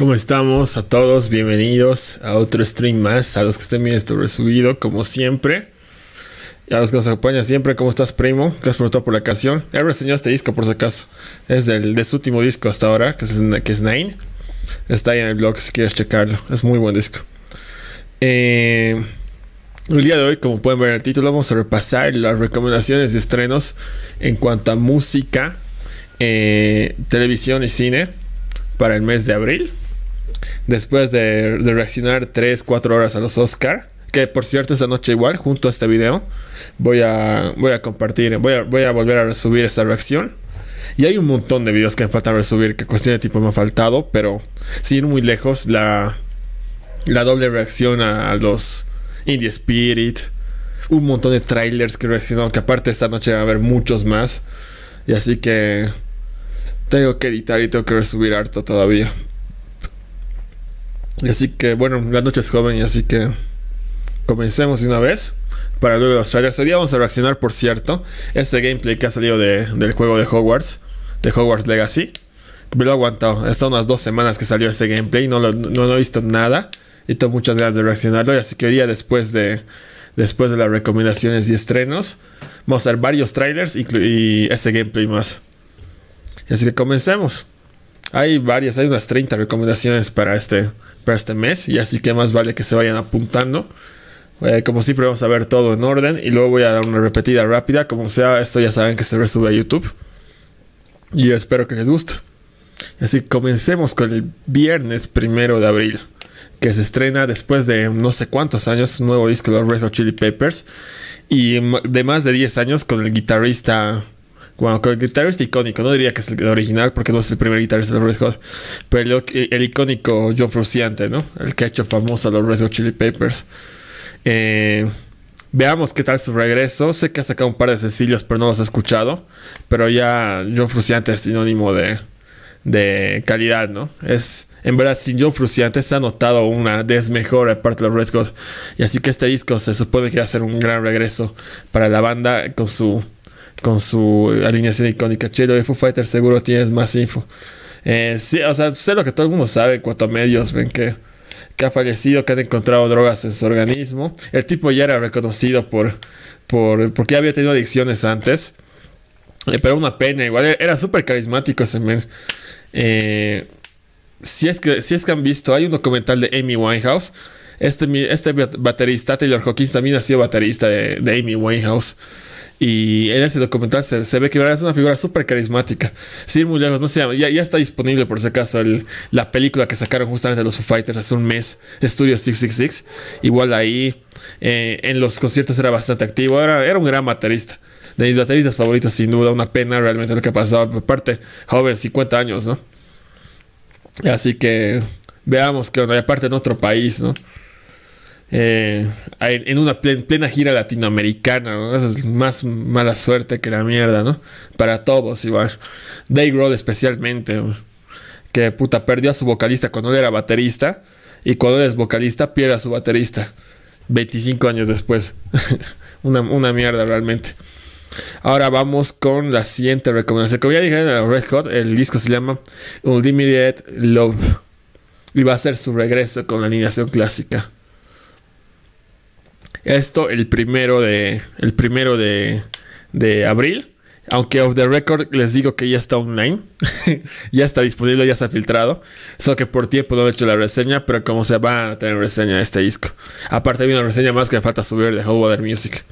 ¿Cómo estamos a todos? Bienvenidos a otro stream más, a los que estén viendo esto resubido, como siempre. Y a los que nos acompañan siempre, ¿cómo estás, primo? Gracias por por la ocasión He reseñado este disco, por si acaso. Es del, de último disco hasta ahora, que es, que es Nine. Está ahí en el blog si quieres checarlo. Es muy buen disco. Eh, el día de hoy, como pueden ver en el título, vamos a repasar las recomendaciones de estrenos en cuanto a música, eh, televisión y cine para el mes de abril después de, reaccionar 3, 4 horas a los Oscar, que por cierto esta noche igual, junto a este video, voy a, voy a compartir, voy a, volver a subir esta reacción. Y hay un montón de videos que me faltan resubir, que cuestión de tiempo me ha faltado, pero sin ir muy lejos, la, la doble reacción a, los Indie Spirit, un montón de trailers que reaccionado que aparte esta noche va a haber muchos más. Y así que tengo que editar y tengo que resubir harto todavía. Así que, bueno, la noche es joven y así que comencemos de una vez. Para luego los trailers. Hoy día vamos a reaccionar, por cierto, este gameplay que ha salido del juego de Hogwarts, de Hogwarts Legacy. Me lo he aguantado. estado unas dos semanas que salió ese gameplay. No, lo, no, he visto nada. Y tengo muchas ganas de reaccionarlo. así que hoy día, después de, después de las recomendaciones y estrenos, vamos a ver varios trailers y, y ese gameplay más. Así que comencemos. Hay varias, hay unas 30 recomendaciones para este, para este mes y así que más vale que se vayan apuntando. Eh, como siempre vamos a ver todo en orden y luego voy a dar una repetida rápida. Como sea, esto ya saben que se resube a YouTube. Y espero que les guste. Así que comencemos con el viernes primero de abril, que se estrena después de no sé cuántos años, un nuevo disco de los Red Hot Chili Peppers. Y de más de 10 años con el guitarrista bueno, el guitarrista icónico, no diría que es el original porque no es el primer guitarrista de los Red Hot, pero el, icónico John Fruciante, ¿no? El que ha hecho famoso a los Red Hot Chili Peppers. Eh, veamos qué tal su regreso. Sé que ha sacado un par de sencillos, pero no los he escuchado. Pero ya John Fruciante es sinónimo de, calidad, ¿no? Es, en verdad, sin John Fruciante se ha notado una desmejora de parte de los Red Hot. Y así que este disco se supone que va a ser un gran regreso para la banda con su con su alineación icónica. Chelo de Foo Fighters, seguro tienes más info. Eh, sí, o sea, sé lo que todo el mundo sabe, cuatro medios ven que, que ha fallecido, que han encontrado drogas en su organismo. El tipo ya era reconocido por, por porque había tenido adicciones antes. Eh, pero una pena, igual e-, era súper carismático ese men. Eh, si, es que, si es que han visto, hay un documental de Amy Winehouse. Este, este baterista, Taylor Hawkins, también ha sido baterista de Amy Winehouse. Y en ese documental se, ve que es una figura súper carismática. Sin muy lejos, no sé Ya, está disponible, por si acaso, la película que sacaron justamente de los Foo Fighters hace un mes, Studio 666. Igual ahí eh, en los conciertos era bastante activo. Era, un gran baterista. De mis bateristas favoritos, sin duda, una pena realmente lo que ha pasado. Aparte, joven, 50 años, ¿no? Así que veamos que bueno, aparte en otro país, ¿no? Eh, en una plena gira latinoamericana, Esa es más mala suerte que la mierda, ¿no? Para todos, igual. Dave Grohl especialmente, que puta perdió a su vocalista cuando él era baterista y cuando él es vocalista pierde a su baterista 25 años después. una, mierda realmente. Ahora vamos con la siguiente recomendación. Como ya dije en Red Hot, el disco se llama Ultimate Love. Y va a ser su regreso con la alineación clásica. Esto el primero de, el primero de, abril. Aunque off the record les digo que ya está online, ya está disponible, ya está filtrado. Solo que por tiempo no he hecho la reseña, pero como se va a tener reseña este disco. Aparte, hay una reseña más que me falta subir de Hot Music.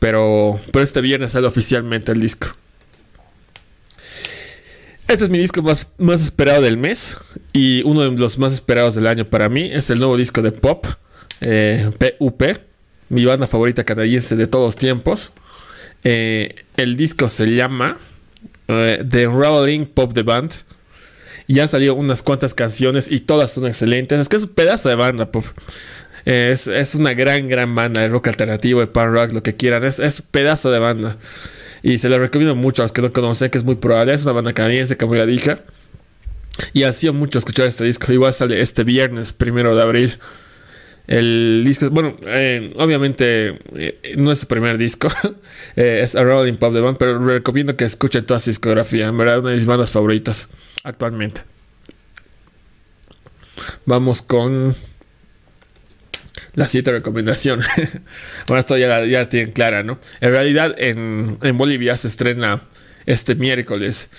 Pero, pero este viernes sale oficialmente el disco. Este es mi disco más, más esperado del mes y uno de los más esperados del año para mí. Es el nuevo disco de Pop eh, PUP, mi banda favorita canadiense de todos tiempos. Eh, el disco se llama eh, The Unraveling Pop The Band. Y han salido unas cuantas canciones y todas son excelentes. Es que es un pedazo de banda pop. Eh, es, una gran, gran banda de rock alternativo, de punk rock, lo que quieran. Es, un pedazo de banda. Y se lo recomiendo mucho a los que no conocen, que es muy probable. Es una banda canadiense, como ya dije. Y ha sido mucho escuchar este disco. Igual sale este viernes, primero de abril. El disco, bueno, eh, obviamente eh, no es su primer disco, eh, es A Rolling Pop The Band, pero recomiendo que escuchen toda su discografía, en verdad, una de mis bandas favoritas actualmente. Vamos con la siete recomendación. bueno, esto ya la, tienen clara, ¿no? En realidad, en, en Bolivia se estrena este miércoles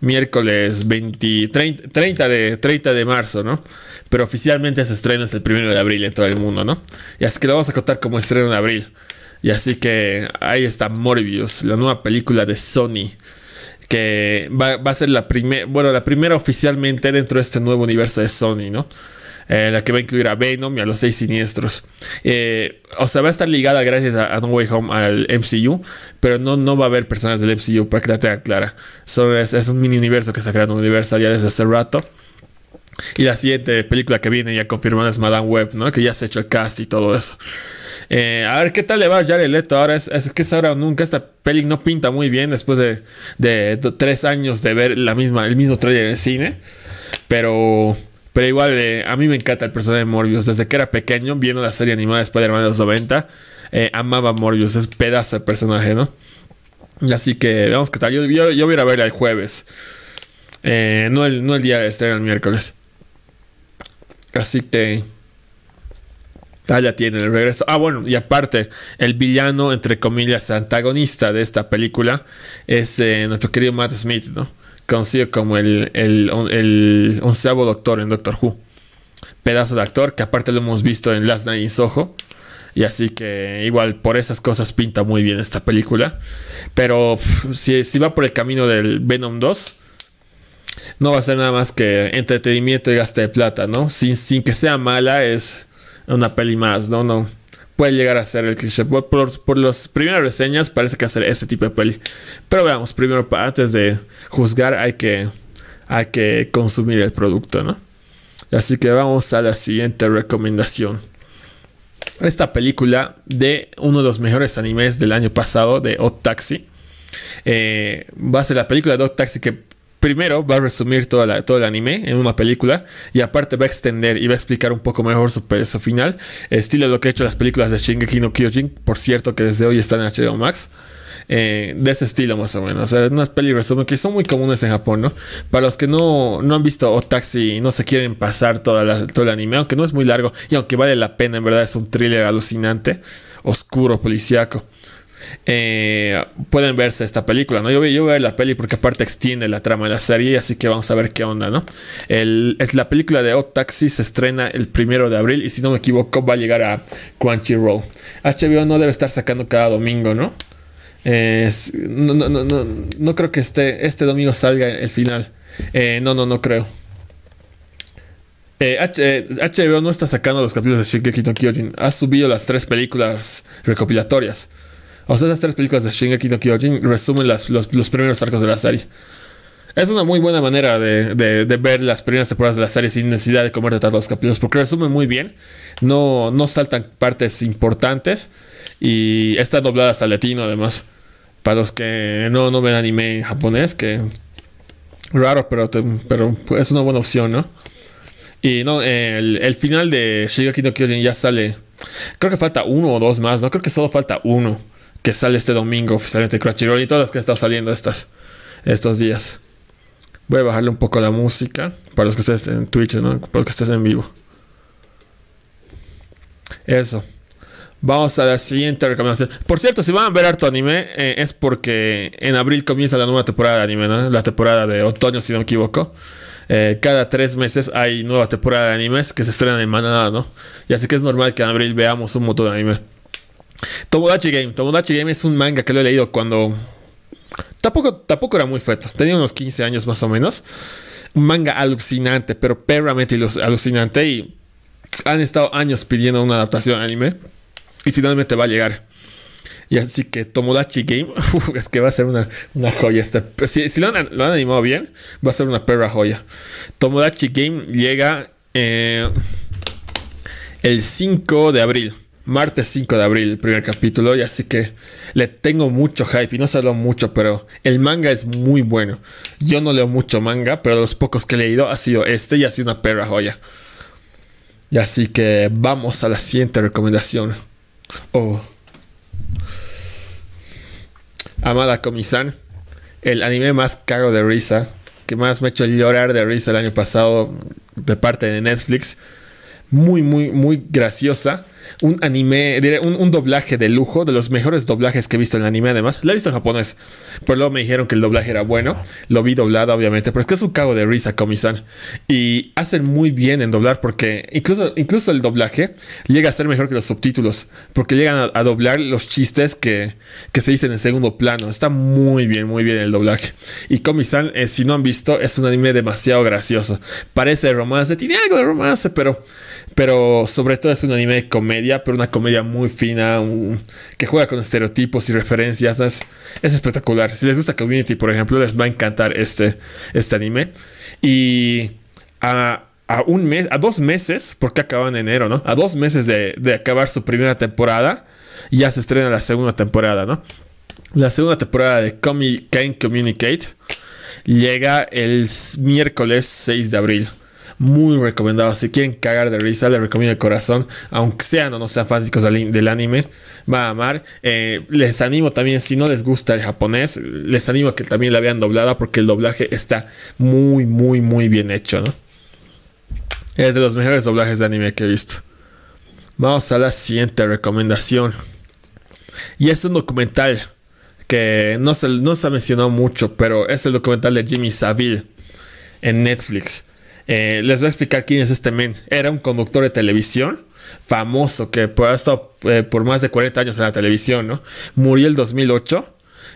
miércoles 20, 30, de, de marzo, ¿no? Pero oficialmente su estreno es el primero de abril en todo el mundo, ¿no? Y así que lo vamos a contar como estreno en abril. Y así que ahí está Morbius, la nueva película de Sony. Que va, va a ser la primera, bueno, la primera oficialmente dentro de este nuevo universo de Sony, ¿no? Eh, la que va a incluir a Venom y a los seis siniestros. Eh, o sea, va a estar ligada gracias a, No Way Home al MCU, pero no, no va a haber personas del MCU para que la tengan clara. es, un mini universo que se ha creado universo ya desde hace rato. Y la siguiente película que viene ya confirmada es Madame Web, ¿no? Que ya se ha hecho el cast y todo eso. Eh, a ver qué tal le va a Jared Leto ahora. Es, que es ahora nunca. Esta peli no pinta muy bien después de, tres años de ver la misma, el mismo trailer en el cine. Pero pero igual, eh, a mí me encanta el personaje de Morbius. Desde que era pequeño, viendo la serie animada de spider de los 90, eh, amaba a Morbius. Es pedazo el personaje, ¿no? Así que veamos que tal. Yo, yo, voy a ir el jueves. Eh, no, el, no el día de estreno, el miércoles. Así que. Ah, ya tiene el regreso. Ah, bueno, y aparte, el villano, entre comillas, antagonista de esta película es nuestro querido Matt Smith, ¿no? conocido como el, el, onceavo doctor en Doctor Who. Pedazo de actor que aparte lo hemos visto en Last Night in Soho. Y así que igual por esas cosas pinta muy bien esta película. Pero si, si, va por el camino del Venom 2, no va a ser nada más que entretenimiento y gasto de plata, ¿no? Sin, sin que sea mala, es una peli más, ¿no? No puede llegar a ser el cliché. Por, por, las primeras reseñas parece que va a ser ese tipo de peli. Pero veamos, primero, antes de juzgar hay que, que consumir el producto, Así que vamos a la siguiente recomendación. Esta película de uno de los mejores animes del año pasado, de Odd Taxi. Eh, va a ser la película de Odd Taxi que primero va a resumir toda todo el anime en una película y aparte va a extender y va a explicar un poco mejor su, peso final, estilo lo que he hecho las películas de Shingeki no Kyojin, por cierto que desde hoy están en HBO Max. Eh, de ese estilo más o menos. O sea, unas peli resumen que son muy comunes en Japón, ¿no? Para los que no, no han visto Otaxi y no se quieren pasar toda todo el anime, aunque no es muy largo y aunque vale la pena, en verdad es un thriller alucinante, oscuro, policíaco. Eh, pueden verse esta película, ¿no? Yo, voy a ver la peli porque aparte extiende la trama de la serie, así que vamos a ver qué onda, ¿no? es la película de Odd Taxi se estrena el primero de abril y si no me equivoco va a llegar a Crunchyroll. HBO no debe estar sacando cada domingo, ¿no? no, creo que este, este domingo salga el final. Eh, no, no, no creo. HBO eh, no está sacando los capítulos de Shigeki no Kyojin. Ha subido las tres películas recopilatorias. O sea, esas tres películas de Shingeki no Kyojin resumen los, primeros arcos de la serie. Es una muy buena manera de, ver las primeras temporadas de la serie sin necesidad de comerte todos los capítulos, porque resumen muy bien, no, no saltan partes importantes y está doblada hasta latino además. Para los que no, no ven anime japonés, que raro, pero, es una buena opción, ¿no? Y no, el, final de Shingeki no Kyojin ya sale. Creo que falta uno o dos más, ¿no? Creo que solo falta uno que sale este domingo oficialmente Crunchyroll y todas las que están saliendo estas, estos días. Voy a bajarle un poco la música para los que estén en Twitch, ¿no? para los que estén en vivo. Eso. Vamos a la siguiente recomendación. Por cierto, si van a ver harto anime, eh, es porque en abril comienza la nueva temporada de anime, ¿no? La temporada de otoño, si no me equivoco. Eh, cada tres meses hay nueva temporada de animes que se estrenan en manada, ¿no? Y así que es normal que en abril veamos un montón de anime. Tomodachi Game. Tomodachi Game es un manga que lo he leído cuando. Tampoco, tampoco era muy feto. Tenía unos 15 años más o menos. Un manga alucinante, pero perramente alucinante. Y han estado años pidiendo una adaptación anime. Y finalmente va a llegar. Y así que Tomodachi Game, es que va a ser una, joya. Este, si, lo, han, animado bien, va a ser una perra joya. Tomodachi Game llega eh, el 5 de abril martes 5 de abril, el primer capítulo, y así que le tengo mucho hype y no se habló mucho, pero el manga es muy bueno. Yo no leo mucho manga, pero de los pocos que he leído ha sido este y ha sido una perra joya. Y así que vamos a la siguiente recomendación. Oh. Amada Comisan, el anime más caro de risa, que más me ha hecho llorar de risa el año pasado de parte de Netflix. Muy, muy, muy graciosa un anime, diré, un, doblaje de lujo, de los mejores doblajes que he visto en el anime además. La he visto en japonés, pero luego me dijeron que el doblaje era bueno. Lo vi doblada obviamente, pero es que es un cago de risa, Komi-san. Y hacen muy bien en doblar porque incluso, incluso el doblaje llega a ser mejor que los subtítulos, porque llegan a, doblar los chistes que, se dicen en segundo plano. Está muy bien, muy bien el doblaje. Y Komi-san, eh, si no han visto, es un anime demasiado gracioso. Parece romance, tiene algo de romance, pero, pero sobre todo es un anime de comedia pero una comedia muy fina, que juega con estereotipos y referencias. Es, espectacular. Si les gusta Community, por ejemplo, les va a encantar este, este anime. Y a, un mes, a dos meses, porque acaban en enero, ¿no? A dos meses de, acabar su primera temporada, ya se estrena la segunda temporada, ¿no? La segunda temporada de Comi Can Communicate llega el miércoles 6 de abril muy recomendado. Si quieren cagar de risa, les recomiendo el corazón. Aunque sean o no sean fanáticos del, anime, va a amar. Eh, les animo también, si no les gusta el japonés, les animo que también la vean doblada porque el doblaje está muy, muy, muy bien hecho, ¿no? Es de los mejores doblajes de anime que he visto. Vamos a la siguiente recomendación. Y es un documental que no se, no se ha mencionado mucho, pero es el documental de Jimmy Savile en Netflix. Eh, les voy a explicar quién es este men. Era un conductor de televisión famoso que ha estado eh, por más de 40 años en la televisión, ¿no? Murió el 2008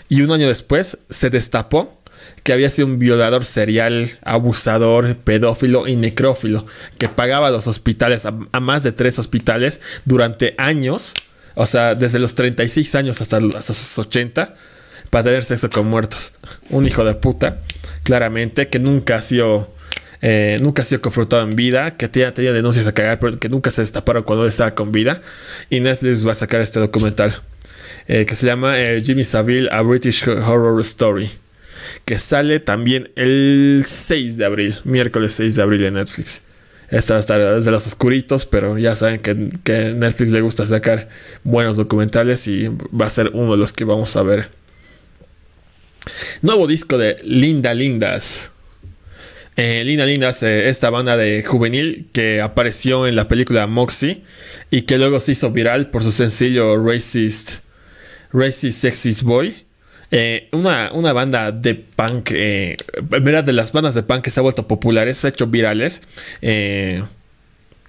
y un año después se destapó que había sido un violador serial, abusador, pedófilo y necrófilo, que pagaba a los hospitales, a, más de tres hospitales, durante años, o sea, desde los 36 años hasta, hasta sus 80, para tener sexo con muertos. Un hijo de puta, claramente, que nunca ha sido eh, nunca ha sido confrontado en vida, que tenía, denuncias a cagar, pero que nunca se destaparon cuando estaba con vida. Y Netflix va a sacar este documental eh, que se llama eh, Jimmy Savile, A British Horror Story, que sale también el 6 de abril, miércoles 6 de abril en Netflix. Esta va a estar desde los oscuritos, pero ya saben que, que Netflix le gusta sacar buenos documentales y va a ser uno de los que vamos a ver. Nuevo disco de Linda Lindas. Eh, Lina Linda esta banda de juvenil que apareció en la película Moxie y que luego se hizo viral por su sencillo Racist, Racist Sexist Boy. Eh, una, una, banda de punk, mira, eh, de las bandas de punk que se ha vuelto populares, se ha hecho virales. Eh,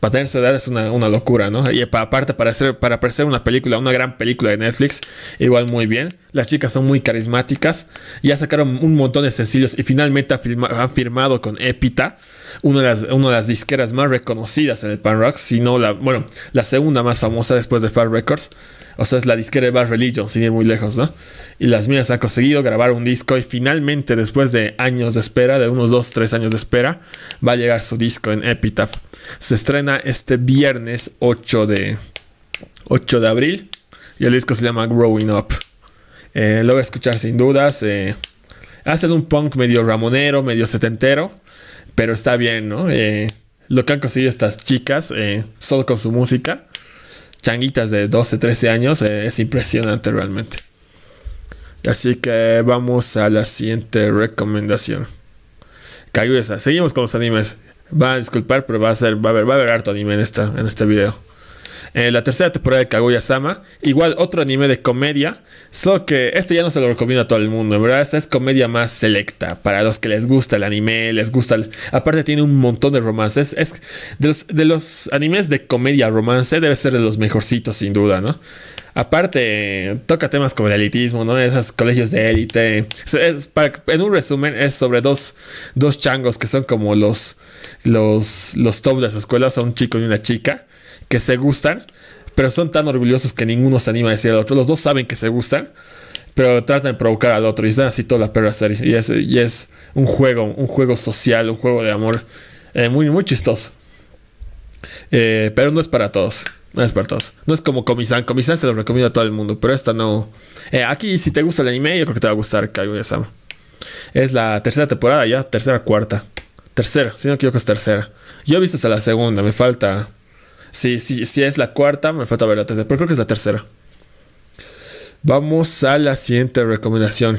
para tener su edad es una, locura, ¿no? Y aparte, para hacer, para una película, una gran película de Netflix, igual muy bien. Las chicas son muy carismáticas. Ya sacaron un montón de sencillos y finalmente han, han firmado con Epita una de las, disqueras más reconocidas en el pan rock, sino la, bueno, la segunda más famosa después de Far Records. O sea, es la disquera de Bad Religion, sin ir muy lejos, ¿no? Y las mías ha conseguido grabar un disco y finalmente, después de años de espera, de unos 2, 3 años de espera, va a llegar su disco en Epitaph. Se estrena este viernes 8 de, 8 de abril y el disco se llama Growing Up. Eh, lo voy a escuchar sin dudas. Eh, hacen un punk medio ramonero, medio setentero. Pero está bien, ¿no? Eh, lo que han conseguido estas chicas, eh, solo con su música, changuitas de 12, 13 años, eh, es impresionante realmente. Así que vamos a la siguiente recomendación. Cayusa, seguimos con los animes. Va a disculpar, pero va a ser, va a haber, va a haber harto anime en esta, en este video. Eh, la tercera temporada de Kaguya-sama. Igual otro anime de comedia, solo que este ya no se lo recomiendo a todo el mundo, en verdad, esta es comedia más selecta, para los que les gusta el anime, les gusta... El... Aparte tiene un montón de romances, es, de, los, animes de comedia romance debe ser de los mejorcitos sin duda, ¿no? Aparte, toca temas como el elitismo, ¿no? Esos colegios de élite. en un resumen, es sobre dos, dos changos que son como los, los, los top de su escuelas un chico y una chica que se gustan, pero son tan orgullosos que ninguno se anima a decir al otro. Los dos saben que se gustan, pero tratan de provocar al otro y están así toda la perra serie. Y es, un juego, un juego social, un juego de amor eh, muy, muy chistoso. Eh, pero no es para todos. No es para todos. No es como Comisan. Comisan se lo recomiendo a todo el mundo, pero esta no. Eh, aquí, si te gusta el anime, yo creo que te va a gustar Kaguya Sama. Es la tercera temporada, ya, tercera, cuarta. Tercera, si no quiero que es tercera. Yo he visto hasta la segunda, me falta. Si es la cuarta, me falta ver la tercera, pero creo que es la tercera. Vamos a la siguiente recomendación.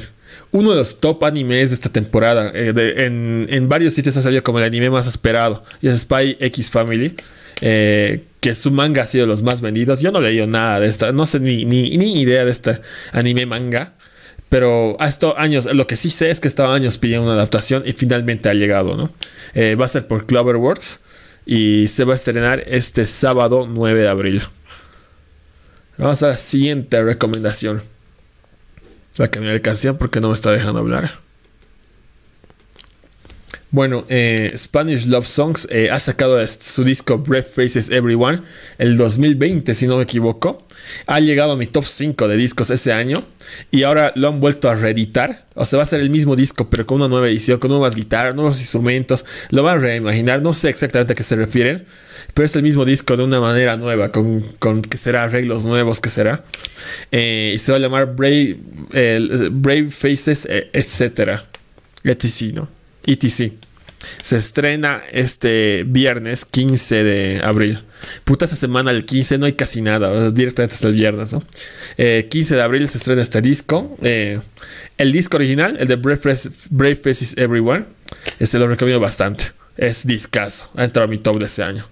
Uno de los top animes de esta temporada. Eh, en, varios sitios ha salido como el anime más esperado. Y es Spy X Family. Eh, que su manga ha sido los más vendidos. Yo no he leído nada de esta. No sé ni, idea de este anime manga. Pero ha estado años, lo que sí sé es que estaba años pidiendo una adaptación y finalmente ha llegado, ¿no? Eh, va a ser por Cloverworks y se va a estrenar este sábado 9 de abril. Vamos a la siguiente recomendación. La que me canción porque no me está dejando hablar. Bueno, eh, Spanish Love Songs eh, ha sacado su disco Brave Faces Everyone el 2020, si no me equivoco. Ha llegado a mi top 5 de discos ese año y ahora lo han vuelto a reeditar. O sea, va a ser el mismo disco, pero con una nueva edición, con nuevas guitarras, nuevos instrumentos. Lo van a reimaginar, no sé exactamente a qué se refieren, pero es el mismo disco de una manera nueva, con, que será arreglos nuevos, que será. Eh, y se va a llamar Brave, Brave Faces, etcétera. Etc., este ¿no? ETC. Se estrena este viernes 15 de abril. Puta, esta semana el 15 no hay casi nada, directamente hasta el viernes, ¿no? 15 eh, de abril se estrena este disco. Eh, el disco original, el de Brave, Faces Everywhere, este lo recomiendo bastante. Es discaso, ha entrado a mi top de ese año.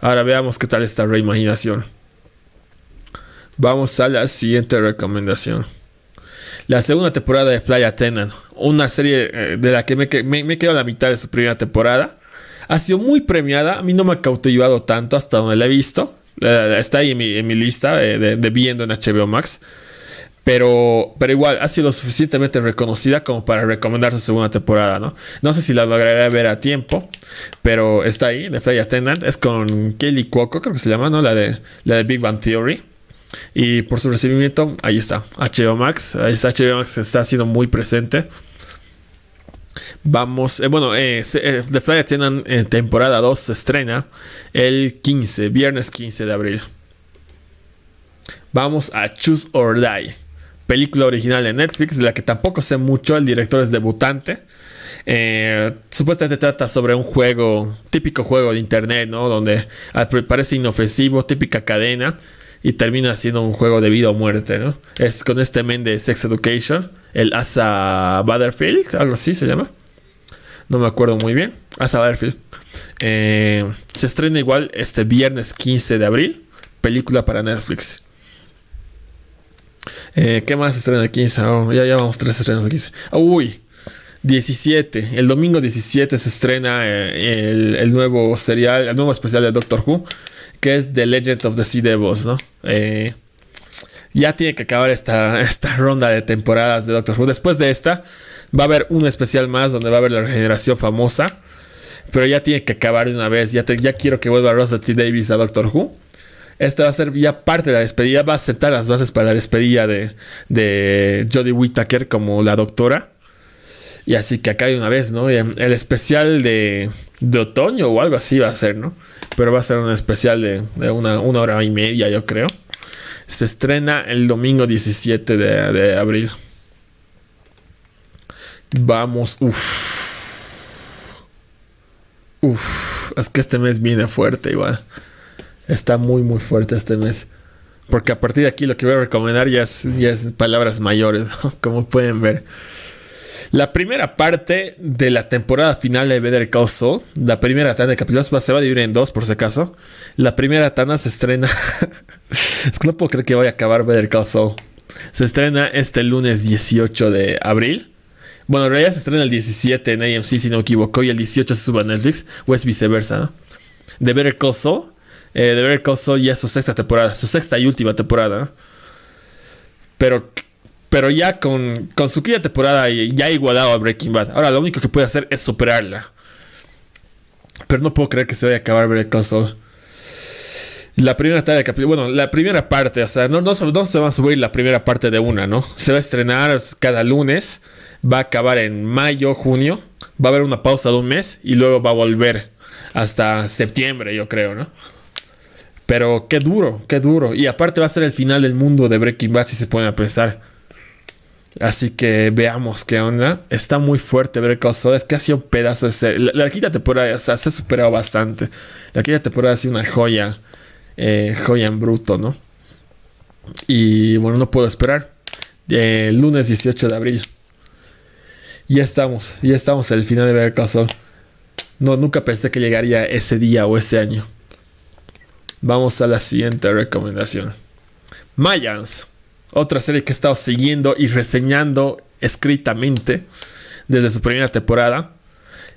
Ahora veamos qué tal esta reimaginación. Vamos a la siguiente recomendación la segunda temporada de Fly Attendant, una serie eh, de la que me, me, a la mitad de su primera temporada. Ha sido muy premiada, a mí no me ha cautivado tanto hasta donde la he visto. Está ahí en mi, lista de, viendo en HBO Max. Pero, pero igual, ha sido suficientemente reconocida como para recomendar su segunda temporada, ¿no? No sé si la lograré ver a tiempo, pero está ahí, de Fly Attendant. Es con Kelly Cuoco, creo que se llama, ¿no? La de, la de Big Bang Theory. Y por su recibimiento, ahí está, HBO Max. Ahí está, HBO Max está siendo muy presente. Vamos, eh, bueno, eh, eh, The Flyers tienen temporada 2 se estrena el 15, viernes 15 de abril. Vamos a Choose or Die, película original de Netflix de la que tampoco sé mucho, el director es debutante. supuestamente trata sobre un juego, típico juego de internet, ¿no? Donde parece inofensivo, típica cadena y termina siendo un juego de vida o muerte, ¿no? Es con este men de Sex Education, el Asa Butterfield, algo así se llama. No me acuerdo muy bien. Asa Butterfield. Eh, se estrena igual este viernes 15 de abril. Película para Netflix. Eh, ¿Qué más estrena el 15? ya, ya vamos tres estrenos el 15. Uy, 17, el domingo 17 se estrena eh, el, nuevo serial, el nuevo especial de Doctor Who, que es The Legend of the Sea Devils, ¿no? Eh, ya tiene que acabar esta, esta ronda de temporadas de Doctor Who. Después de esta, va a haber un especial más donde va a haber la regeneración famosa. Pero ya tiene que acabar de una vez. Ya, ya quiero que vuelva Rosa T. Davis a Doctor Who. Esta va a ser ya parte de la despedida. Va a sentar las bases para la despedida de, de Jodie Whittaker como la doctora. Y así que acá hay una vez, ¿no? Em, el especial de, de, otoño o algo así va a ser, ¿no? Pero va a ser un especial de, una, hora y media, yo creo. Se estrena el domingo 17 de, abril. Vamos, uff. Uff, es que este mes viene fuerte igual. Está muy, muy fuerte este mes. Porque a partir de aquí lo que voy a recomendar ya es, ya es palabras mayores, como pueden ver. La primera parte de la temporada final de Better Call Saul, la primera tanda de capítulos, se va a dividir en dos por si acaso. La primera tana se estrena... es que no puedo creer que vaya a acabar Better Call Saul. Se estrena este lunes 18 de abril. Bueno, en realidad se estrena el 17 en AMC, si no me equivoco, y el 18 se sube a Netflix, o es viceversa, De Better Call Saul, eh, de Better Call Saul ya es su sexta temporada, su sexta y última temporada, Pero pero ya con, con su quinta temporada ya ha igualado a Breaking Bad. Ahora lo único que puede hacer es superarla. Pero no puedo creer que se vaya a acabar Breaking Bad. La primera tarde, bueno, la primera parte, o sea, no, no, no, se va a subir la primera parte de una, ¿no? Se va a estrenar cada lunes, va a acabar en mayo, junio, va a haber una pausa de un mes y luego va a volver hasta septiembre, yo creo, ¿no? Pero qué duro, qué duro. Y aparte va a ser el final del mundo de Breaking Bad si se pueden pensar. Así que veamos qué onda. Está muy fuerte ver Es que ha sido un pedazo de ser. La, quinta temporada se ha superado bastante. La quinta temporada ha sido una joya. Eh, joya en bruto, ¿no? Y bueno, no puedo esperar. Eh, el lunes 18 de abril. Ya estamos. Ya estamos al final de ver No, nunca pensé que llegaría ese día o ese año. Vamos a la siguiente recomendación. Mayans. Otra serie que he estado siguiendo y reseñando escritamente desde su primera temporada.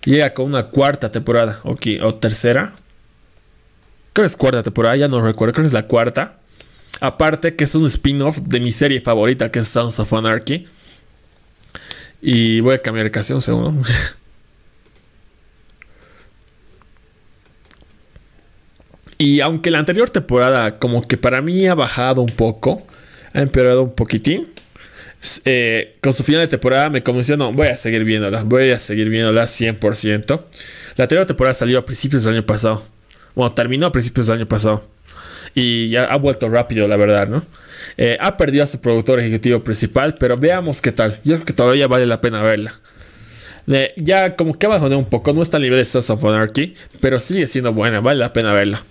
Llega con una cuarta temporada okay, o tercera. Creo que es cuarta temporada, ya no recuerdo, creo que es la cuarta. Aparte que es un spin-off de mi serie favorita que es Sons of Anarchy. Y voy a cambiar de casi un segundo. y aunque la anterior temporada como que para mí ha bajado un poco, ha empeorado un poquitín. Eh, con su final de temporada me convenció, no, voy a seguir viéndola, voy a seguir viéndola 100%. La anterior temporada salió a principios del año pasado. Bueno, terminó a principios del año pasado. Y ya ha vuelto rápido, la verdad, ¿no? Eh, ha perdido a su productor ejecutivo principal, pero veamos qué tal. Yo creo que todavía vale la pena verla. Eh, ya como que bajó un poco, no está al nivel de Sons of Anarchy, pero sigue siendo buena, vale la pena verla.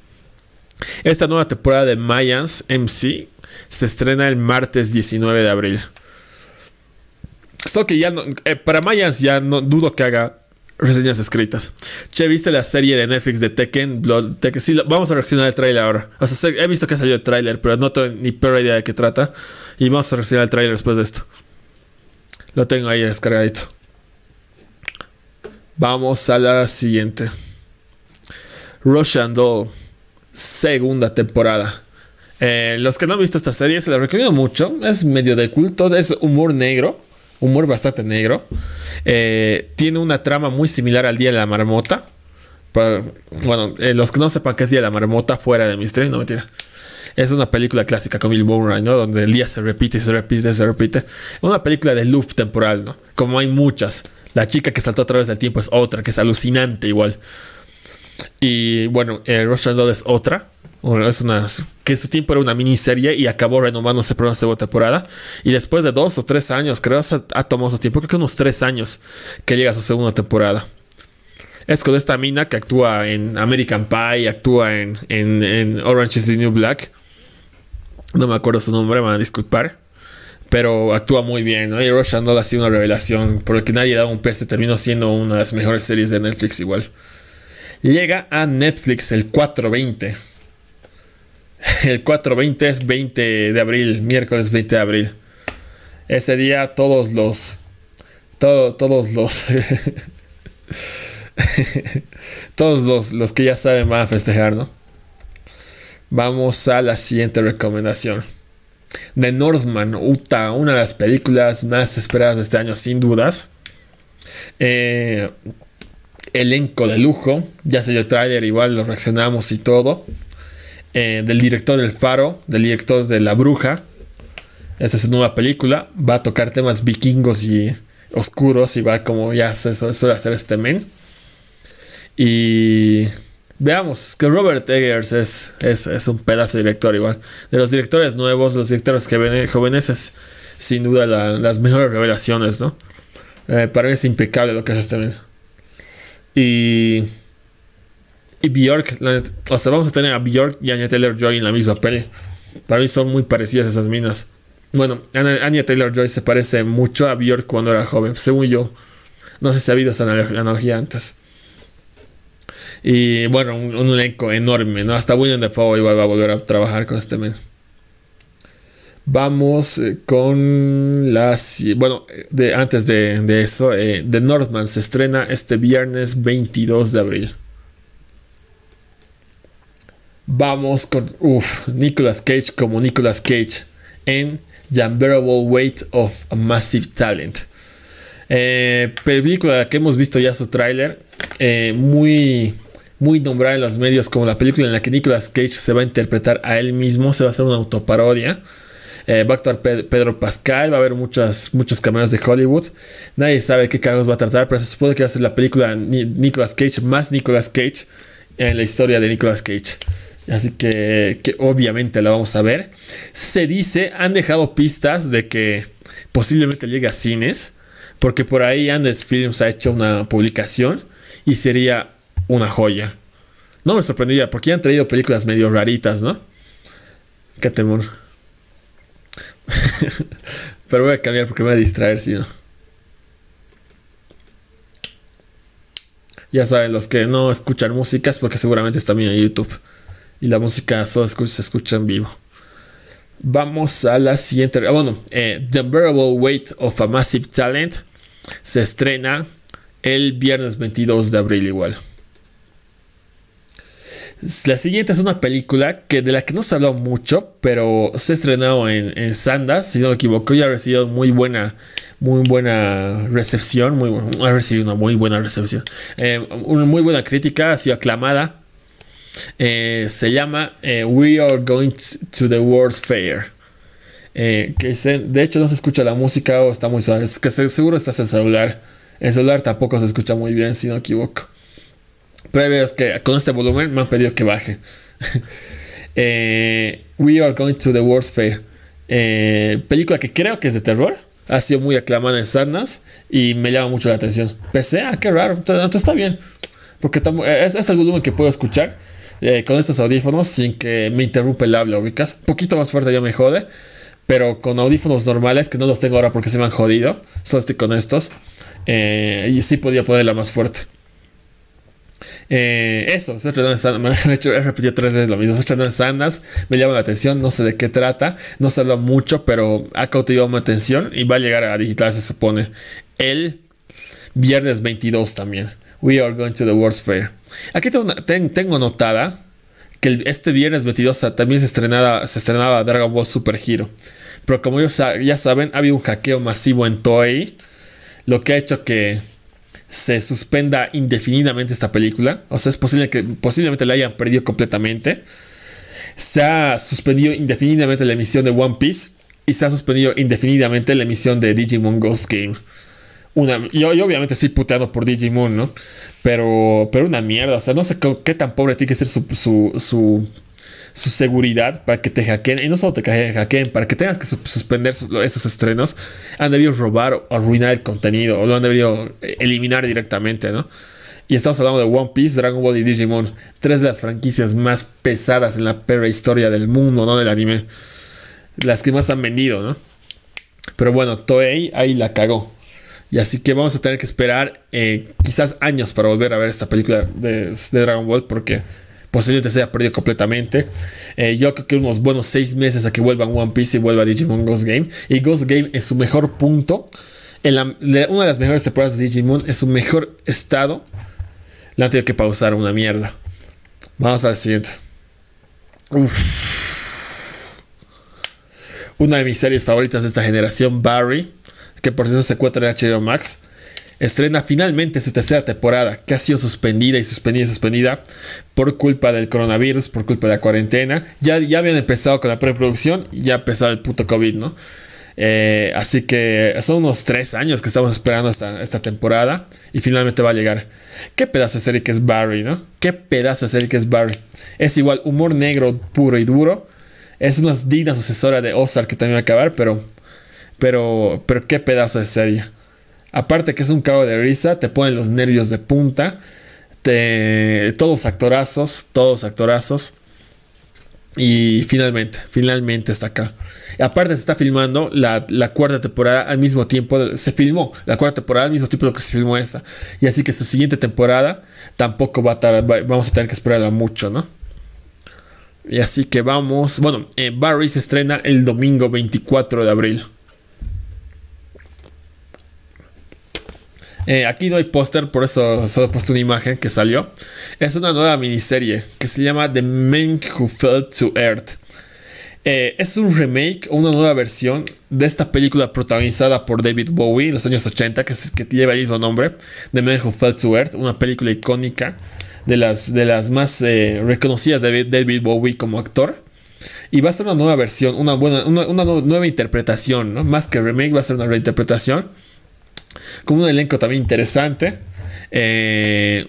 Esta nueva temporada de Mayans MC se estrena el martes 19 de abril. Esto que ya no, eh, para Mayans ya no dudo que haga reseñas escritas. Che, ¿viste la serie de Netflix de Tekken? Blood, Sí, vamos a reaccionar al tráiler ahora. O sea, he visto que salió el trailer pero no tengo ni peor idea de qué trata. Y vamos a reaccionar al trailer después de esto. Lo tengo ahí descargadito. Vamos a la siguiente. Russian and Doll, segunda temporada. Eh, los que no han visto esta serie se la recomiendo mucho. Es medio de culto, es humor negro, humor bastante negro. Eh, tiene una trama muy similar al Día de la Marmota. bueno, eh, los que no sepan qué es Día de la Marmota, fuera de Misterio, no me mentira. Es una película clásica con Bill Murray, ¿no? Donde el día se repite, y se repite, y se repite. Una película de loop temporal, ¿no? Como hay muchas. La chica que saltó a través del tiempo es otra, que es alucinante igual. Y bueno, eh, Rush es otra que en su tiempo era una miniserie y acabó renovándose por una segunda temporada. Y después de dos o tres años, creo, ha, tomado su tiempo, creo que unos tres años que llega a su segunda temporada. Es con esta mina que actúa en American Pie, actúa en, Orange is the New Black. No me acuerdo su nombre, me van a disculpar. Pero actúa muy bien, Y Rush ha sido una revelación, por lo que nadie daba un peso. Terminó siendo una de las mejores series de Netflix igual. Llega a Netflix el 420 El 420 es 20 de abril, miércoles 20 de abril. Ese día todos los... todos los... todos los, que ya saben van a festejar, ¿no? Vamos a la siguiente recomendación. The Northman, Utah, una de las películas más esperadas de este año, sin dudas. Eh, elenco de lujo, ya se dio trailer igual lo reaccionamos y todo. Eh, del director El Faro, del director de La Bruja. Esta es su nueva película. Va a tocar temas vikingos y oscuros y va como ya se suele hacer este men. Y veamos, que Robert Eggers es, un pedazo de director igual. De los directores nuevos, los directores que ven, jóvenes es sin duda las mejores revelaciones, ¿no? Eh, para mí es impecable lo que hace este men. Y y Bjork. o sea, vamos a tener a Bjork y Anya Taylor Joy en la misma peli. Para mí son muy parecidas esas minas. Bueno, Anya Taylor Joy se parece mucho a Bjork cuando era joven, según yo. No sé si ha habido esa analogía antes. Y bueno, un, elenco enorme, ¿no? Hasta William Dafoe igual va a volver a trabajar con este men. Vamos eh, con las... Bueno, de, antes de, eso, eh, The Northman se estrena este viernes 22 de abril. Vamos con uf, Nicolas Cage como Nicolas Cage en The Unbearable Weight of a Massive Talent. Eh, película que hemos visto ya su tráiler, eh, muy, muy nombrada en los medios como la película en la que Nicolas Cage se va a interpretar a él mismo, se va a hacer una autoparodia. Eh, va a actuar Pedro Pascal, va a haber muchas, muchos cameos de Hollywood. Nadie sabe qué cargos va a tratar, pero se supone que va a ser la película Nicolas Cage más Nicolas Cage en la historia de Nicolas Cage. Así que, obviamente la vamos a ver. Se dice, han dejado pistas de que posiblemente llegue a cines. Porque por ahí Andes Films ha hecho una publicación y sería una joya. No me sorprendería, porque ya han traído películas medio raritas, ¿no? Qué temor. Pero voy a cambiar porque me voy a distraer si no. Ya saben, los que no escuchan músicas, porque seguramente están bien en YouTube y la música solo se escucha en vivo. Vamos a la siguiente. Ah, bueno, eh, The Unbearable Weight of a Massive Talent se estrena el viernes 22 de abril igual. La siguiente es una película que de la que no se habló mucho, pero se ha en, en Sandas, si no me equivoco, y ha recibido muy buena, muy buena recepción, muy, ha recibido una muy buena recepción, eh, una muy buena crítica, ha sido aclamada eh, se llama eh, We Are Going to the World's Fair. Eh, que se, de hecho no se escucha la música o está muy suave. Es que seguro estás en celular. El celular tampoco se escucha muy bien, si no equivoco. Previo es que con este volumen me han pedido que baje. We Are Going to the World's Fair. película que creo que es de terror ha sido muy aclamada en Sadnas y me llama mucho la atención. Pese a ah, qué raro, entonces está bien. Porque es el volumen que puedo escuchar eh, con estos audífonos sin que me interrumpe el habla, ubicas. Un poquito más fuerte ya me jode, pero con audífonos normales que no los tengo ahora porque se me han jodido, solo estoy con estos. Eh, y sí podía ponerla más fuerte. Eh, eso, he, repetido tres veces lo mismo. me llama la atención, no sé de qué trata, no se habla mucho, pero ha cautivado mi atención y va a llegar a digital, se supone, el viernes 22 también. We are going to the World's Fair. Aquí tengo, notada que este viernes 22 también se, estrenaba, se Dragon Ball Super Hero. Pero como ya saben, ha habido un hackeo masivo en Toei, lo que ha hecho que se suspenda indefinidamente esta película. O sea, es posible que posiblemente la hayan perdido completamente. Se ha suspendido indefinidamente la emisión de One Piece y se ha suspendido indefinidamente la emisión de Digimon Ghost Game una. obviamente estoy puteado por Digimon, ¿no? Pero, pero una mierda. O sea, no sé qué, tan pobre tiene que ser su, su, seguridad para que te hackeen. Y no solo te hackeen, para que tengas que suspender esos estrenos. Han debido robar o arruinar el contenido. O lo han debido eh, eliminar directamente, ¿no? Y estamos hablando de One Piece, Dragon Ball y Digimon. Tres de las franquicias más pesadas en la perra historia del mundo, ¿no? Del anime. Las que más han vendido, ¿no? Pero bueno, Toei ahí la cagó. Y así que vamos a tener que esperar eh, quizás años para volver a ver esta película de, Dragon Ball porque posiblemente se haya perdido completamente. Eh, yo creo que unos buenos seis meses a que vuelvan One Piece y vuelva a Digimon Ghost Game. Y Ghost Game es su mejor punto, una de las mejores temporadas de Digimon, es su mejor estado, la han tenido que pausar una mierda. Vamos al siguiente. Una de mis series favoritas de esta generación, Barry que por cierto se encuentra en HBO Max, estrena finalmente su tercera temporada, que ha sido suspendida y suspendida y suspendida por culpa del coronavirus, por culpa de la cuarentena. Ya, ya habían empezado con la preproducción y ya empezaba el puto COVID, ¿no? Eh, así que son unos tres años que estamos esperando esta, esta temporada y finalmente va a llegar. Qué pedazo de serie que es Barry, ¿no? Qué pedazo de serie que es Barry. Es igual humor negro puro y duro. Es una digna sucesora de Ozark que también va a acabar, pero pero, pero qué pedazo de serie. Aparte que es un cabo de risa, te ponen los nervios de punta. Te, todos actorazos, todos actorazos. Y finalmente, finalmente está acá. Aparte se está filmando la, la, cuarta temporada al mismo tiempo. Se filmó la cuarta temporada al mismo tiempo que se filmó esta. Y así que su siguiente temporada tampoco va a tardar. vamos a tener que esperarla mucho, ¿no? Y así que vamos. Bueno, eh, Barry se estrena el domingo 24 de abril. Eh, aquí no hay póster, por eso solo he puesto una imagen que salió. Es una nueva miniserie que se llama The Man Who Fell to Earth. Eh, es un remake o una nueva versión de esta película protagonizada por David Bowie en los años 80, que, lleva el mismo nombre, The Man Who Fell to Earth, una película icónica de las, de las más eh, reconocidas de David Bowie como actor. Y va a ser una nueva versión, una, buena, nueva interpretación, más que remake, va a ser una reinterpretación con un elenco también interesante. Eh,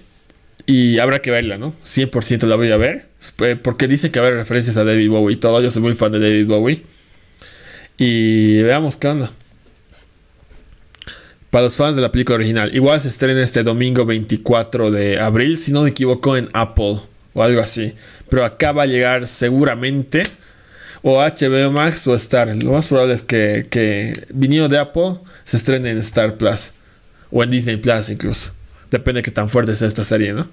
y habrá que verla, ¿no? 100% la voy a ver. Eh, porque dice que va a haber referencias a David Bowie y todo. Yo soy muy fan de David Bowie. Y veamos qué onda. Para los fans de la película original. Igual se estrena este domingo 24 de abril, si no me equivoco, en Apple o algo así. Pero acá va a llegar seguramente o HBO Max o Star. Lo más probable es que, que de Apple se estrene en Star Plus o en Disney Plus incluso. Depende de qué tan fuerte sea esta serie, ¿no?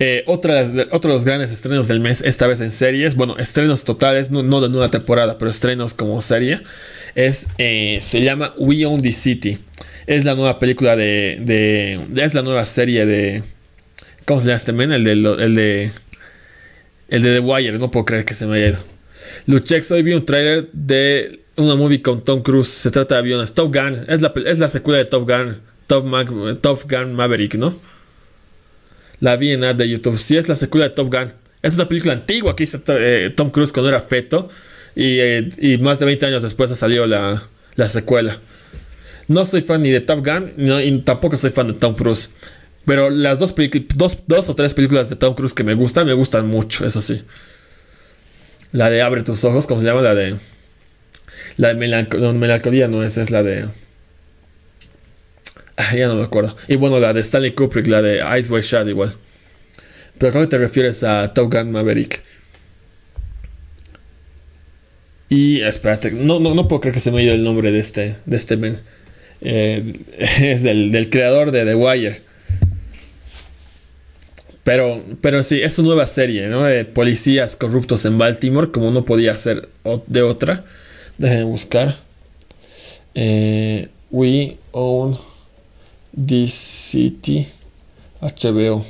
Eh, otro de los grandes estrenos del mes, esta vez en series, bueno, estrenos totales, no, de nueva temporada, pero estrenos como serie, es, eh, se llama We Own the City. Es la nueva película de, de, Es la nueva serie de... ¿Cómo se llama este men? El de... El de el de The Wire, no puedo creer que se me haya ido. Luchex, hoy vi un tráiler de una movie con Tom Cruise. Se trata de aviones. Top Gun. Es la, es la secuela de Top Gun. Top, Gun Maverick, ¿no? La vi en de YouTube. Sí, es la secuela de Top Gun. Es una película antigua que hizo eh, Tom Cruise cuando era feto. Y, eh, más de 20 años después ha salido la, secuela. No soy fan ni de Top Gun, ni y tampoco soy fan de Tom Cruise. Pero las dos, dos, o tres películas de Tom Cruise que me gustan, me gustan mucho, eso sí. La de Abre tus ojos, ¿cómo se llama? La de. La de Melancolía, no, esa es la de. Ah, ya no me acuerdo. Y bueno, la de Stanley Kubrick, la de Ice White Shad, igual. Pero creo que te refieres a Top Gun Maverick. Y espérate, no, no, puedo creer que se me haya ido el nombre de este, de este men. Eh, es del, del creador de The Wire. Pero, pero sí, es su nueva serie, ¿no? De policías corruptos en Baltimore, como no podía ser de otra. Déjenme buscar. Eh, we own this city. HBO.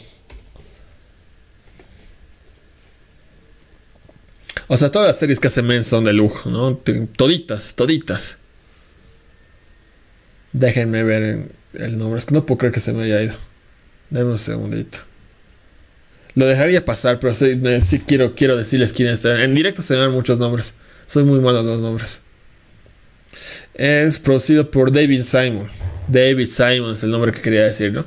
O sea, todas las series que hace Men son de lujo, ¿no? Toditas, toditas. Déjenme ver el nombre. Es que no puedo creer que se me haya ido. Denme un segundito. Lo dejaría pasar, pero eh, sí, quiero, quiero decirles quién es. En directo se me dan muchos nombres. Soy muy malo los nombres. Es producido por David Simon. David Simon es el nombre que quería decir, ¿no?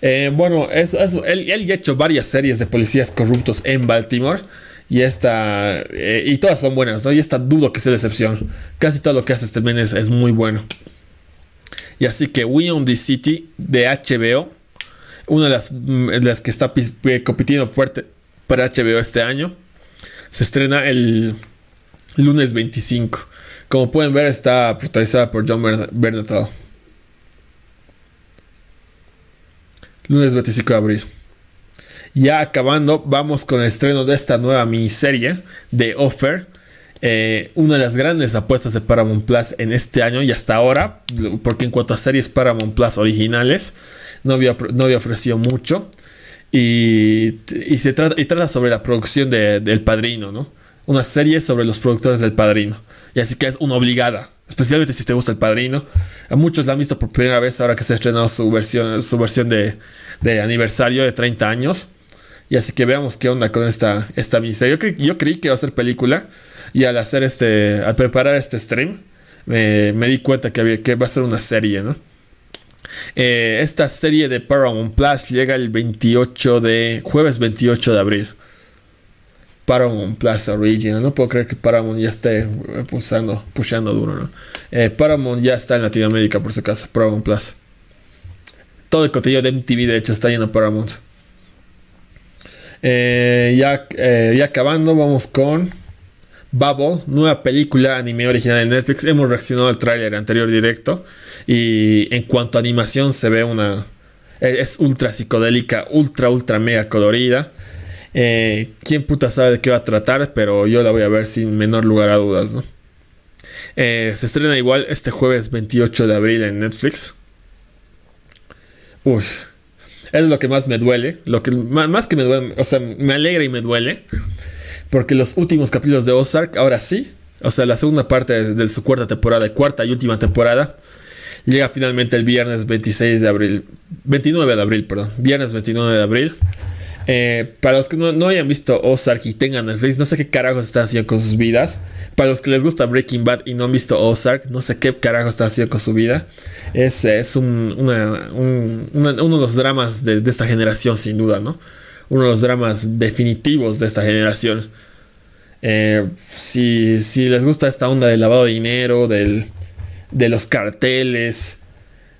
Eh, bueno, es, es, él, ya ha hecho varias series de policías corruptos en Baltimore. Y esta. Eh, y todas son buenas, ¿no? Y esta dudo que sea decepción. Casi todo lo que hace este men es, muy bueno. Y así que We on the City de HBO una de las, las que está eh, compitiendo fuerte para HBO este año. Se estrena el lunes 25. Como pueden ver, está protagonizada por John Bernatado. Lunes 25 de abril. Ya acabando, vamos con el estreno de esta nueva miniserie de Offer eh, una de las grandes apuestas de Paramount Plus en este año y hasta ahora, porque en cuanto a series Paramount Plus originales, no había, no había ofrecido mucho. Y, se trata, y trata sobre la producción del Padrino, ¿no? Una serie sobre los productores del Padrino. Y así que es una obligada, especialmente si te gusta el Padrino. muchos la han visto por primera vez ahora que se ha estrenado su versión, su versión de, aniversario de 30 años. Y así que veamos qué onda con esta, esta miniserie. Yo, yo creí que iba a ser película. Y al hacer este, al preparar este stream, me di cuenta que, había, que va a ser una serie, ¿no? Eh, esta serie de Paramount Plus llega el 28 de jueves 28 de abril. Paramount Plus Original, no puedo creer que Paramount ya esté eh, pulsando, pushando duro, ¿no? Eh, Paramount ya está en Latinoamérica por si acaso, Paramount Plus. Todo el cotillo de MTV de hecho está lleno de Paramount. ya, ya acabando, vamos con Bubble, nueva película anime original de Netflix. Hemos reaccionado al tráiler anterior directo. Y en cuanto a animación, se ve una. E-, es ultra psicodélica, ultra, ultra mega colorida. Eh, Quién puta sabe de qué va a tratar, pero yo la voy a ver sin menor lugar a dudas, ¿no? Eh, se estrena igual este jueves 28 de abril en Netflix. Uy, es lo que más me duele. Lo que, más que me duele, o sea, me alegra y me duele porque los últimos capítulos de Ozark, ahora sí, o sea, la segunda parte de, su cuarta temporada, cuarta y última temporada, llega finalmente el viernes 26 de abril, 29 de abril, perdón, viernes 29 de abril. Eh, para los que no, hayan visto Ozark y tengan Netflix, no sé qué carajos están haciendo con sus vidas. Para los que les gusta Breaking Bad y no han visto Ozark, no sé qué carajos están haciendo con su vida. Es, es uno de los dramas de, esta generación, sin duda, ¿no? uno de los dramas definitivos de esta generación. Eh, si, les gusta esta onda de lavado de dinero, de los carteles,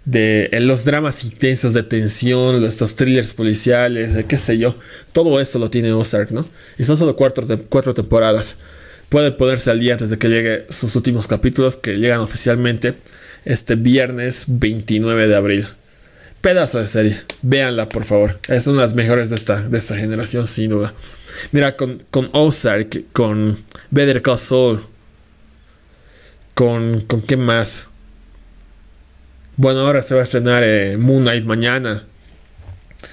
de eh, los dramas intensos de tensión, de estos thrillers policiales, de qué sé yo, todo eso lo tiene Ozark, ¿no? Y son solo cuatro, cuatro temporadas. Puede ponerse al día antes de que llegue sus últimos capítulos que llegan oficialmente este viernes 29 de abril. Pedazo de serie. Véanla, por favor. Es una de las mejores de esta, de esta generación, sin duda. Mira, con, con Ozark, con Better Call Saul, con, con qué más. Bueno, ahora se va a estrenar eh, Moon Knight mañana.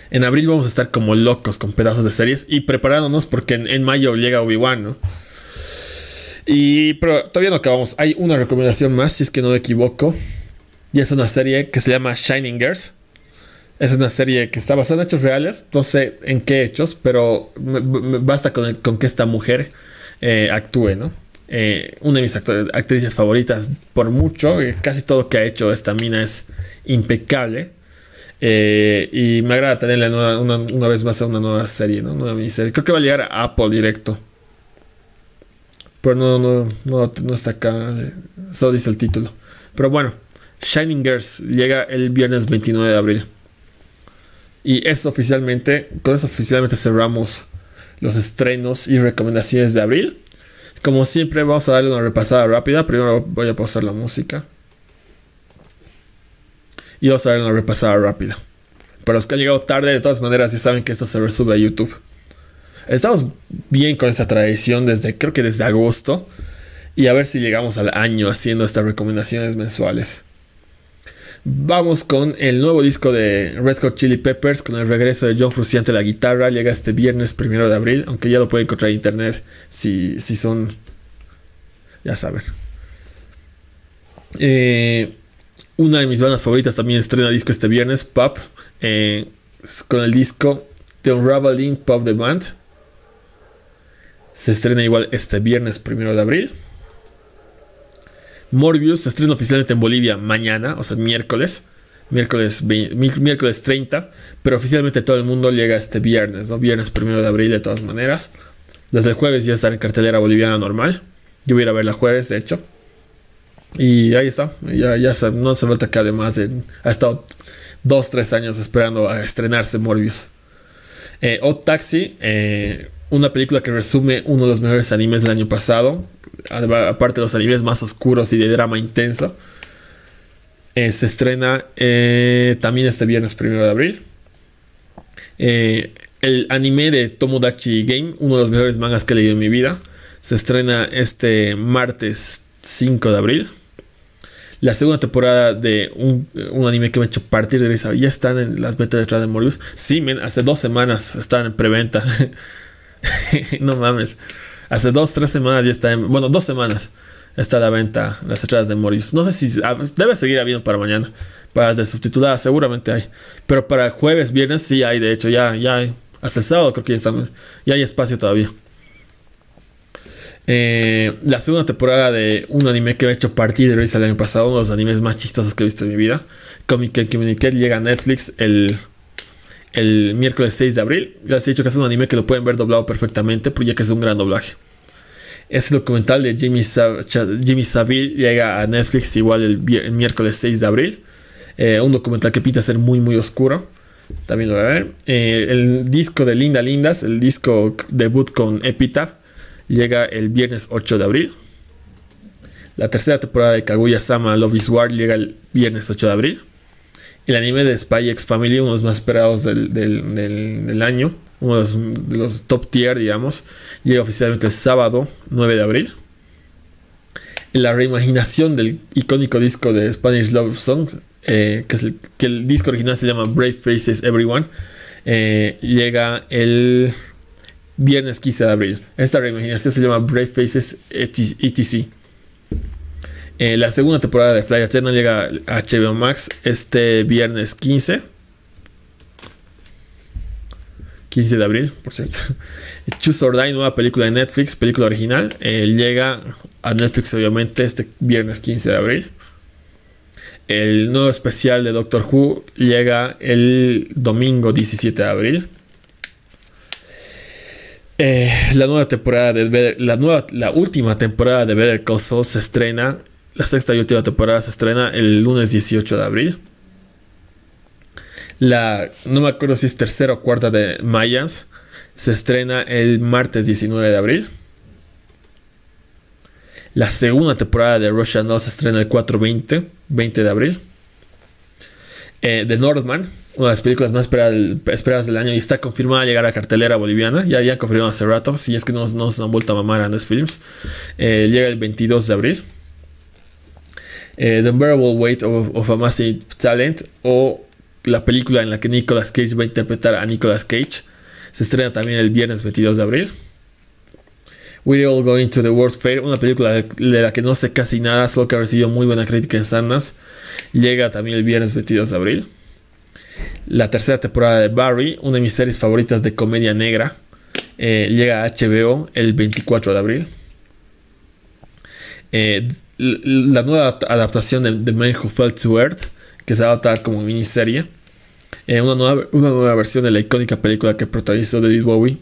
En abril vamos a estar como locos con pedazos de series y preparándonos porque en, mayo llega Obi-Wan, ¿no? Y pero todavía no acabamos. Hay una recomendación más, si es que no me equivoco. Y es una serie que se llama Shining Girls. Es una serie que está basada en hechos reales, no sé en qué hechos, pero basta con, que esta mujer eh, actúe, ¿no? Eh, una de mis actrices favoritas por mucho, eh, casi todo que ha hecho esta mina es impecable. y me agrada tenerla una, vez más a una nueva serie, ¿no? Creo que va a llegar a Apple directo. Pero no, no, no está acá, solo dice el título. Pero bueno, Shining Girls llega el viernes 29 de abril. Y oficialmente, con eso oficialmente cerramos los estrenos y recomendaciones de abril. Como siempre, vamos a darle una repasada rápida. Primero voy a pausar la música. Y vamos a darle una repasada rápida. Para los que han llegado tarde, de todas maneras, ya saben que esto se resube a YouTube. Estamos bien con esta tradición desde, creo que desde agosto. Y a ver si llegamos al año haciendo estas recomendaciones mensuales. Vamos con el nuevo disco de Red Hot Chili Peppers, con el regreso de John Frusciante a la guitarra. Llega este viernes primero de abril, aunque ya lo pueden encontrar en internet si, son. Ya saben. Eh, una de mis bandas favoritas también estrena disco este viernes, Pop, eh, con el disco The Unraveling Pop The Band. Se estrena igual este viernes primero de abril. Morbius, estrena oficialmente en Bolivia mañana, o sea, miércoles. Miércoles, miércoles 30, pero oficialmente todo el mundo llega este viernes, ¿no? Viernes primero de abril, de todas maneras. Desde el jueves ya estará en cartelera boliviana normal. Yo voy a ir a verla jueves, de hecho. Y ahí está, ya, ya no se falta que además ha estado dos, tres años esperando a estrenarse Morbius. Eh, Taxi, eh, una película que resume uno de los mejores animes del año pasado, aparte de los animes más oscuros y de drama intenso. Eh, se estrena eh, también este viernes primero de abril. Eh, el anime de Tomodachi Game, uno de los mejores mangas que he leído en mi vida, se estrena este martes 5 de abril. La segunda temporada de un, anime que me ha hecho partir de risa. Ya están en las metas detrás de Morbius. Sí, hace dos semanas están en preventa. no mames. Hace dos, tres semanas ya está. En, bueno, dos semanas está a la venta las entradas de Morius No sé si. Ah, pues, debe seguir habiendo para mañana. Para las de subtituladas seguramente hay. Pero para jueves, viernes sí hay, de hecho, ya, ya hay. Hasta el sábado creo que ya, están, ya hay espacio todavía. Eh, la segunda temporada de un anime que he hecho partir de risa el año pasado, uno de los animes más chistosos que he visto en mi vida. Comic Communicate llega a Netflix el el miércoles 6 de abril. Ya les he dicho que es un anime que lo pueden ver doblado perfectamente, ya que es un gran doblaje. Este documental de Jimmy, Sav llega a Netflix igual el, miércoles 6 de abril. Eh, un documental que pinta ser muy, muy oscuro. También lo voy a ver. Eh, el disco de Linda Lindas, el disco debut con Epitaph, llega el viernes 8 de abril. La tercera temporada de Kaguya Sama Love is War llega el viernes 8 de abril el anime de Spy X Family, uno de los más esperados del, año, uno de los, top tier, digamos, llega oficialmente el sábado 9 de abril. La reimaginación del icónico disco de Spanish Love Songs, eh, que, es el, que el disco original se llama Brave Faces Everyone, eh, llega el viernes 15 de abril. Esta reimaginación se llama Brave Faces ETC. Eh, la segunda temporada de Fly Eternal llega a HBO Max este viernes 15. 15 de abril, por cierto. Choose or nueva película de Netflix, película original. Eh, llega a Netflix, obviamente, este viernes 15 de abril. El nuevo especial de Doctor Who llega el domingo 17 de abril. Eh, la nueva temporada de la, la última temporada de Better Call Saul se estrena la sexta y última temporada se estrena el lunes 18 de abril. La, no me acuerdo si es tercera o cuarta de Mayans, se estrena el martes 19 de abril. La segunda temporada de Russia No se estrena el 4-20, de abril. The eh, Northman, una de las películas más esperadas del año y está confirmada a llegar a cartelera boliviana. Ya, ya confirmado hace rato, si es que no nos han vuelto a mamar a Andes Films. Eh, llega el 22 de abril. Eh, the Unbearable Weight of, a Massive Talent o la película en la que Nicolas Cage va a interpretar a Nicolas Cage. Se estrena también el viernes 22 de abril. We're All Going to the World's Fair, una película de la que no sé casi nada, solo que ha recibido muy buena crítica en Sanders, Llega también el viernes 22 de abril. La tercera temporada de Barry, una de mis series favoritas de comedia negra, eh, llega a HBO el 24 de abril. Eh, la nueva adaptación de, The Man Who Fell to Earth, que se adapta como miniserie. Eh, una, nueva, una nueva versión de la icónica película que protagonizó David Bowie.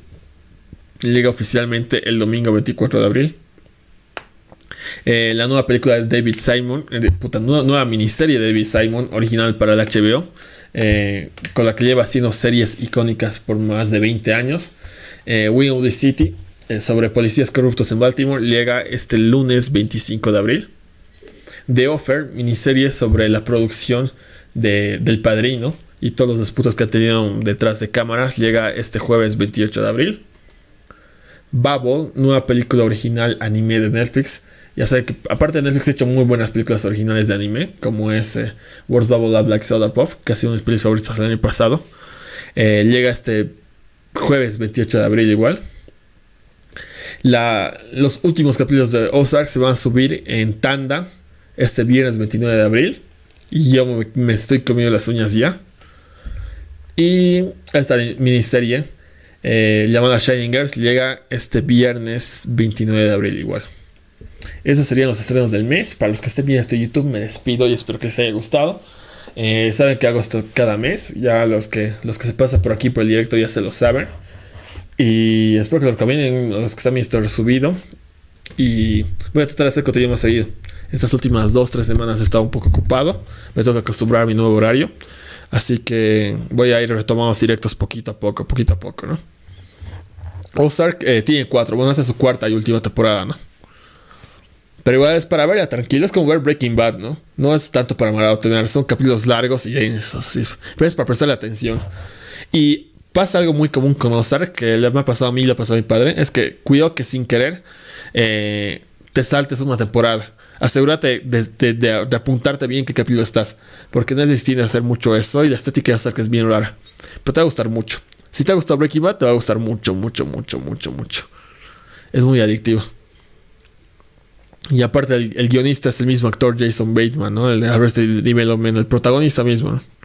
Llega oficialmente el domingo 24 de abril. Eh, la nueva película de David Simon, eh, de, nueva, miniserie de David Simon, original para el HBO, con la que lleva haciendo series icónicas por más de 20 años. We Own the City, eh, sobre policías corruptos en Baltimore llega este lunes 25 de abril. The Offer, miniserie sobre la producción de, del padrino y todos los disputas que ha tenido detrás de cámaras, llega este jueves 28 de abril. Bubble, nueva película original anime de Netflix. Ya sé que, aparte de Netflix, ha hecho muy buenas películas originales de anime, como es eh, World Bubble La Black Soda Pop, que ha sido una de mis el año pasado. Eh, llega este jueves 28 de abril, igual los últimos capítulos de Ozark se van a subir en tanda este viernes 29 de abril. Y yo me, estoy comiendo las uñas ya. Y esta miniserie eh, llamada Shining Girls llega este viernes 29 de abril igual. Esos serían los estrenos del mes. Para los que estén viendo este YouTube, me despido y espero que les haya gustado. Eh, saben que hago esto cada mes. Ya los que, los que se pasan por aquí por el directo ya se lo saben. Y espero que lo recomienden los que están viendo subido. Y voy a tratar de hacer contenido más seguido. Estas últimas dos tres semanas he estado un poco ocupado. Me tengo que acostumbrar a mi nuevo horario. Así que voy a ir retomando los directos poquito a poco, poquito a poco, ¿no? Ozark eh, tiene cuatro. Bueno, esa es su cuarta y última temporada, ¿no? Pero igual es para verla tranquilo. Es como ver Breaking Bad, ¿no? No es tanto para tener. Son capítulos largos y densos. Así oh, Pero es para prestarle atención. Y pasa algo muy común conocer Ozark, que le ha pasado a mí y le ha pasado a mi padre, es que cuidado que sin querer eh, te saltes una temporada. Asegúrate de, apuntarte bien qué capítulo estás, porque no es a hacer mucho eso y la estética de que es bien rara. Pero te va a gustar mucho. Si te ha gustado Breaking Bad, te va a gustar mucho, mucho, mucho, mucho, mucho. Es muy adictivo. Y aparte, el, guionista es el mismo actor Jason Bateman, ¿no? El de Arrested el protagonista mismo, ¿no?